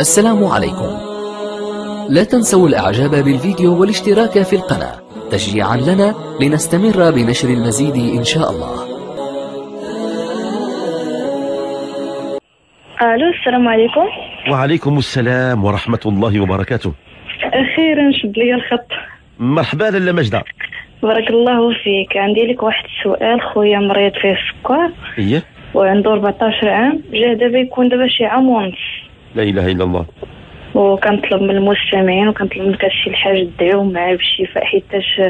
السلام عليكم لا تنسوا الاعجاب بالفيديو والاشتراك في القناة تشجيعا لنا لنستمر بنشر المزيد ان شاء الله الو السلام عليكم وعليكم السلام ورحمة الله وبركاته أخيرا شد لي الخط مرحبا لاله مجدة بارك الله فيك عندي لك واحد السؤال خويا مريض فيه السكر ايه وعنده 14 عام جا دابا يكون دابا شي عام ونص لا اله الا الله وكنطلب من المستمعين وكنطلب من شي الحاج دعيو معاه بالشفاء حيتاش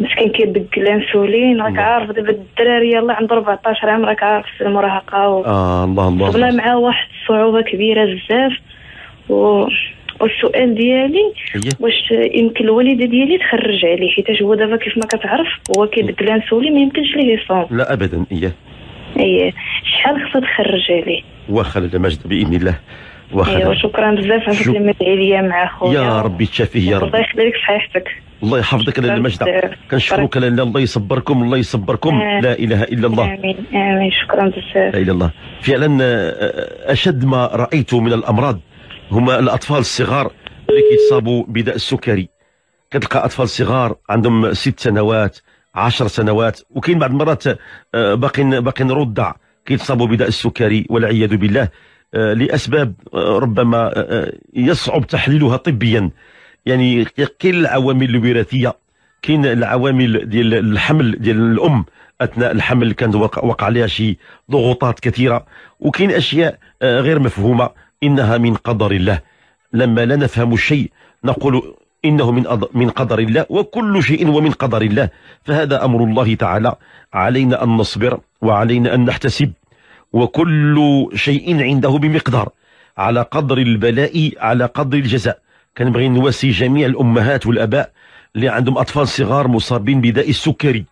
مسكين كيدق الانسولين راك نعم. عارف دابا الدراري يلاه عنده 14 عام راك عارف في المراهقه و... اه الله الله صبنا معاه واحد الصعوبه كبيره بزاف و والسؤال ديالي إيه. واش يمكن الوالده ديالي تخرج عليه حيت هو دابا كيف ما كتعرف هو كيدق الانسولين ما يمكنش ليه يصوم لا ابدا اياه اييه شحال خصها تخرج عليه واخا لا ماجد باذن الله واخا أيوة، شكرا بزاف على شو... الكلمات العليا مع خويا يا ربي تشافيه يا ربي الله يخليك صحيحتك الله يحفظك لاله مجدة كنشكرك لاله الله يصبركم الله يصبركم آه. لا اله الا الله امين امين شكرا بزاف لا اله الا الله فعلا آه، آه، اشد ما رايت من الامراض هما الاطفال الصغار اللي كيتصابوا بداء السكري كتلقى اطفال صغار عندهم ست سنوات عشر سنوات وكاين بعض المرات آه، باقيين باقيين رضع كيتصابوا بداء السكري والعياذ بالله آه، لاسباب آه، ربما آه، يصعب تحليلها طبيا يعني كاين العوامل الوراثيه كاين العوامل ديال الحمل ديال الام اثناء الحمل كان وقع عليها شي ضغوطات كثيره وكاين اشياء غير مفهومه انها من قدر الله لما لا نفهم الشيء نقول انه من من قدر الله وكل شيء ومن قدر الله فهذا امر الله تعالى علينا ان نصبر وعلينا ان نحتسب وكل شيء عنده بمقدار على قدر البلاء على قدر الجزاء كنبغي نواسي جميع الامهات والاباء اللي عندهم اطفال صغار مصابين بداء السكري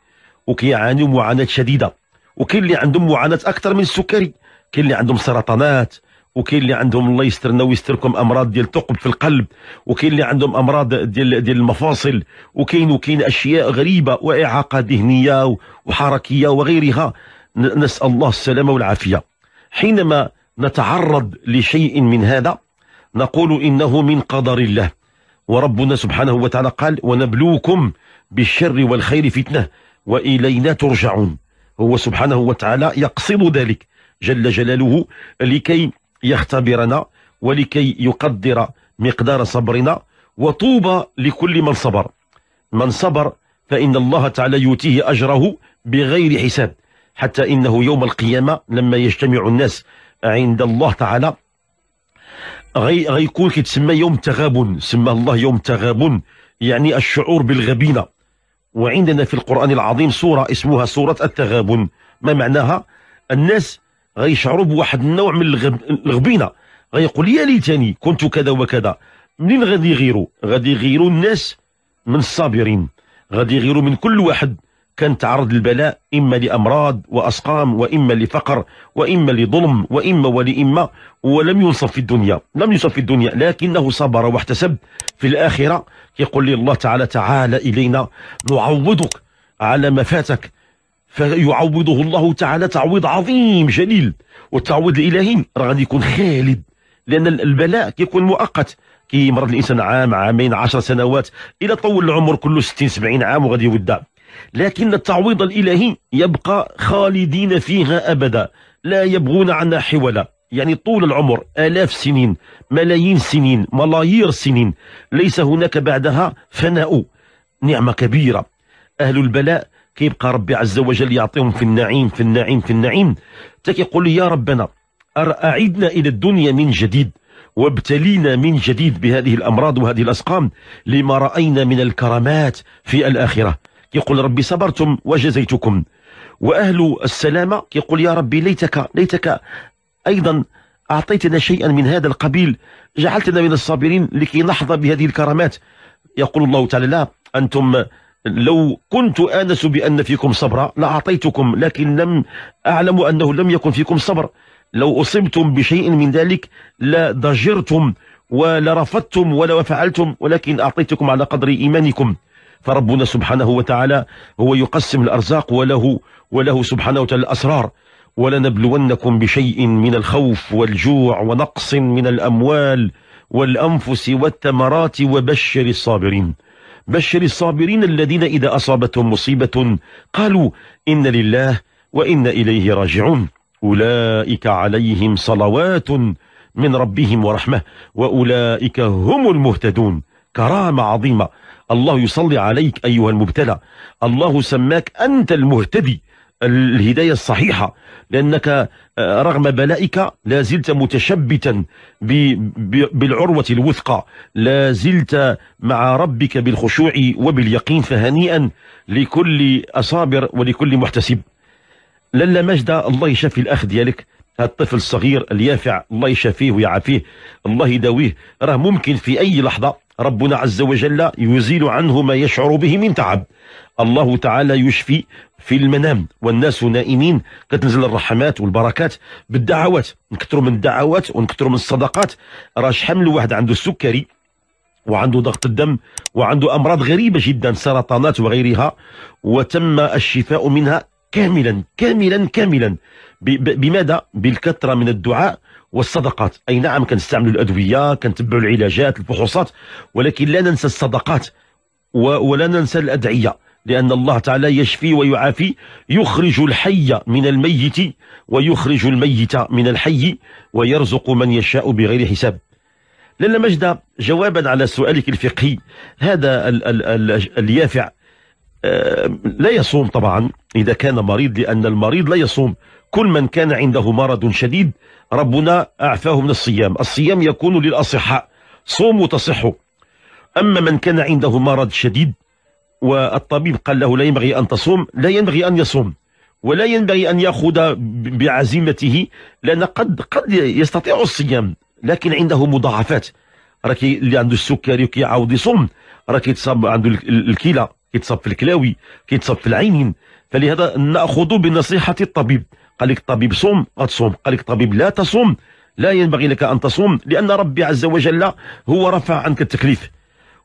وكيعانوا معاناه شديده وكاين اللي عندهم معاناه اكثر من السكري كاين اللي عندهم سرطانات وكاين اللي عندهم الله يسترنا ويستركم امراض ديال ثقب في القلب وكاين اللي عندهم امراض ديال ديال المفاصل وكاين وكاين اشياء غريبه واعاقه ذهنيه وحركيه وغيرها نسأل الله السلامة والعافية حينما نتعرض لشيء من هذا نقول إنه من قدر الله وربنا سبحانه وتعالى قال ونبلوكم بالشر والخير فتنة وإلينا ترجعون هو سبحانه وتعالى يقصد ذلك جل جلاله لكي يختبرنا ولكي يقدر مقدار صبرنا وطوبى لكل من صبر من صبر فإن الله تعالى يؤتيه أجره بغير حساب حتى إنه يوم القيامة لما يجتمع الناس عند الله تعالى غي غيكون كيتسمى يوم تغابن سماه الله يوم تغابن يعني الشعور بالغبينة وعندنا في القرآن العظيم سورة اسمها سورة التغابن ما معناها الناس غيشعروا بواحد النوع من الغبينة غيقول يا ليتني كنت كذا وكذا منين غادي يغيروا غادي يغيروا الناس من الصابرين غادي يغيروا من كل واحد كان تعرض للبلاء إما لأمراض وأسقام وإما لفقر وإما لظلم وإما ولإما ولم ينصف في الدنيا لم ينصف في الدنيا لكنه صبر واحتسب في الآخرة يقول لي الله تعالى تعالى إلينا نعوضك على ما فاتك فيعوضه الله تعالى تعويض عظيم جليل والتعويض الإلهي راه غادي يكون خالد لأن البلاء كيكون مؤقت كيمرض الانسان عام عامين عشر سنوات الى طول العمر كله 60 70 عام وغادي يودع لكن التعويض الإلهي يبقى خالدين فيها أبدا لا يبغون عنا حولا يعني طول العمر آلاف سنين ملايين سنين ملايير سنين ليس هناك بعدها فناء نعمة كبيرة أهل البلاء كيبقى ربي عز وجل يعطيهم في النعيم في النعيم في النعيم تكيقول لي يا ربنا أعدنا إلى الدنيا من جديد وابتلينا من جديد بهذه الأمراض وهذه الأسقام لما رأينا من الكرامات في الآخرة يقول ربي صبرتم وجزيتكم وأهل السلامة يقول يا ربي ليتك ليتك أيضا أعطيتنا شيئا من هذا القبيل جعلتنا من الصابرين لكي نحظى بهذه الكرامات يقول الله تعالى لا أنتم لو كنت آنس بأن فيكم صبرا لأعطيتكم لكن لم أعلم أنه لم يكن فيكم صبر لو أصبتم بشيء من ذلك لضجرتم ولرفضتم ولا فعلتم ولكن أعطيتكم على قدر إيمانكم فربنا سبحانه وتعالى هو يقسم الأرزاق وله وله سبحانه وتعالى الأسرار ولنبلونكم بشيء من الخوف والجوع ونقص من الأموال والأنفس والثمرات وبشر الصابرين بشر الصابرين الذين إذا أصابتهم مصيبة قالوا إن لله وإن إليه راجعون أولئك عليهم صلوات من ربهم ورحمة وأولئك هم المهتدون كرامة عظيمة الله يصلي عليك أيها المبتلى الله سماك أنت المهتدي الهداية الصحيحة لأنك آه، رغم بلائك لا زلت متشبتا بالعروة الوثقى لا زلت مع ربك بالخشوع وباليقين فهنيئا لكل أصابر ولكل محتسب للا مجد الله يشفي الأخ ديالك الطفل الصغير اليافع الله يشفيه ويعافيه الله يداويه راه ممكن في أي لحظة ربنا عز وجل يزيل عنه ما يشعر به من تعب الله تعالى يشفي في المنام والناس نائمين كتنزل الرحمات والبركات بالدعوات نكثروا من الدعوات ونكثروا من الصدقات راه شحال من واحد عنده السكري وعنده ضغط الدم وعنده امراض غريبه جدا سرطانات وغيرها وتم الشفاء منها كاملا كاملا كاملا بماذا بالكثره من الدعاء والصدقات اي نعم كنستعملوا الادويه كنتبعوا العلاجات الفحوصات ولكن لا ننسى الصدقات ولا ننسى الادعيه لأن الله تعالى يشفي ويعافي يخرج الحي من الميت ويخرج الميت من الحي ويرزق من يشاء بغير حساب لالا مجد جوابا على سؤالك الفقهي هذا ال ال ال اليافع آه، لا يصوم طبعا إذا كان مريض لأن المريض لا يصوم كل من كان عنده مرض شديد ربنا أعفاه من الصيام الصيام يكون للأصحاء صوموا تصحوا أما من كان عنده مرض شديد والطبيب قال له لا ينبغي أن تصوم لا ينبغي أن يصوم ولا ينبغي أن يأخذ بعزيمته لأن قد, قد يستطيع الصيام لكن عنده مضاعفات راكي اللي عنده السكري وكيعاود يصوم راكي يتصاب عنده الكلى كيتصاب في الكلاوي كيتصاب في العينين فلهذا ناخذ بنصيحه الطبيب قال لك الطبيب صوم غتصوم قال لك الطبيب لا تصوم لا ينبغي لك أن تصوم لأن ربي عز وجل هو رفع عنك التكليف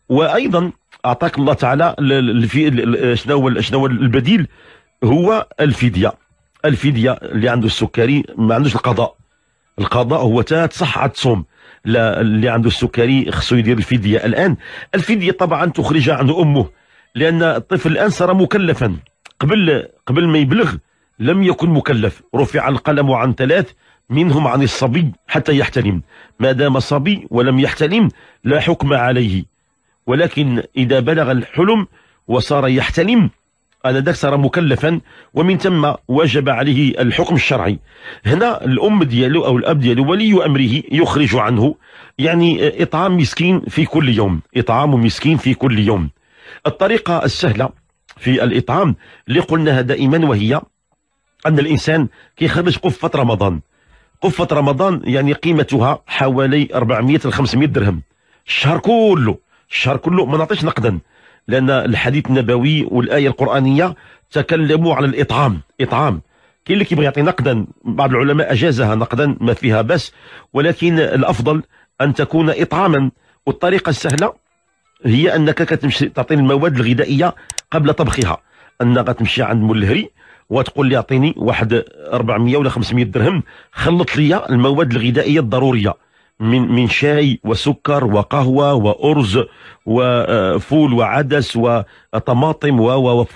وأيضا أعطاك الله تعالى شنو شنو البديل هو الفدية الفدية اللي عنده السكري ما عندوش القضاء القضاء هو تصح عاد تصوم اللي عنده السكري خصو يدير الفدية الآن الفدية طبعا تخرجها عنده أمه لأن الطفل الآن صار مكلفا قبل قبل ما يبلغ لم يكن مكلف رفع القلم عن ثلاث منهم عن الصبي حتى يحتلم ما دام صبي ولم يحتلم لا حكم عليه ولكن إذا بلغ الحلم وصار يحتلم آنذاك صار مكلفا ومن ثم وجب عليه الحكم الشرعي هنا الأم ديالو أو الأب ديالو ولي أمره يخرج عنه يعني إطعام مسكين في كل يوم إطعام مسكين في كل يوم الطريقة السهلة في الإطعام اللي قلناها دائما وهي أن الإنسان كيخرج قفة رمضان قفة رمضان يعني قيمتها حوالي 400 ل 500 درهم الشهر كله الشهر كله ما نعطيش نقدا لأن الحديث النبوي والآية القرآنية تكلموا على الإطعام إطعام كاين اللي كيبغي يعطي نقدا بعض العلماء أجازها نقدا ما فيها بس ولكن الأفضل أن تكون إطعاما والطريقة السهلة هي أنك كتمشي تعطي المواد الغذائية قبل طبخها أنك تمشي عند مول الهري وتقول لي اعطيني واحد 400 ولا 500 درهم خلط لي المواد الغذائيه الضروريه من من شاي وسكر وقهوه وارز وفول وعدس وطماطم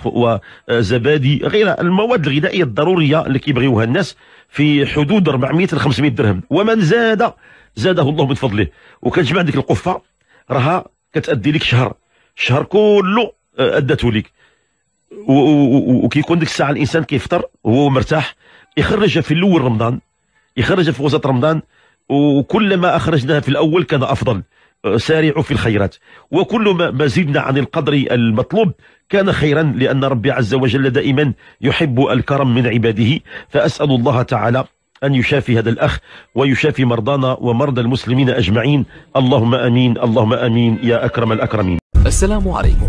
وزبادي غير المواد الغذائيه الضروريه اللي كيبغيوها الناس في حدود 400 ل 500 درهم ومن زاد زاده الله من فضله وكتجمع ديك القفه راها كتادي لك شهر شهر كله آه، ادته لك وكيكون ديك الساعه الانسان كيفطر وهو مرتاح يخرجها في الاول رمضان يخرجها في وسط رمضان وكلما اخرجناها في الاول كان افضل آه، سارعوا في الخيرات وكل ما زدنا عن القدر المطلوب كان خيرا لأن ربي عز وجل دائما يحب الكرم من عباده فأسأل الله تعالى أن يشافي هذا الأخ ويشافي مرضانا ومرضى المسلمين أجمعين اللهم أمين اللهم أمين يا أكرم الأكرمين السلام عليكم